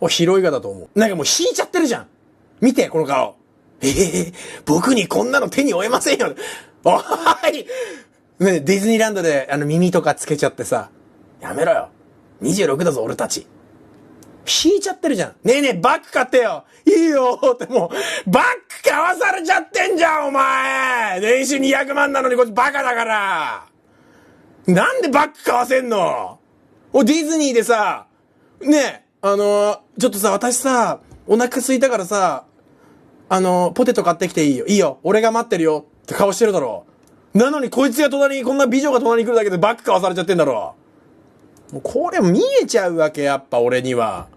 お、ヒロイガだと思う。なんかもう引いちゃってるじゃん。見て、この顔。ええー、僕にこんなの手に負えませんよ。おーいね、ディズニーランドであの耳とかつけちゃってさ、やめろよ。26だぞ、俺たち。引いちゃってるじゃん。ねえねえ、バッグ買ってよいいよってもう、バッグ買わされちゃってんじゃん、お前年収200万なのにこっちバカだからなんでバッグ買わせんのお、ディズニーでさ、ねえ、あのちょっとさ、私さ、お腹空いたからさ、あのポテト買ってきていいよ。いいよ。俺が待ってるよ。って顔してるだろ。なのにこいつが隣に、こんな美女が隣に来るだけでバック買わされちゃってんだろ。もうこれ見えちゃうわけ、やっぱ俺には。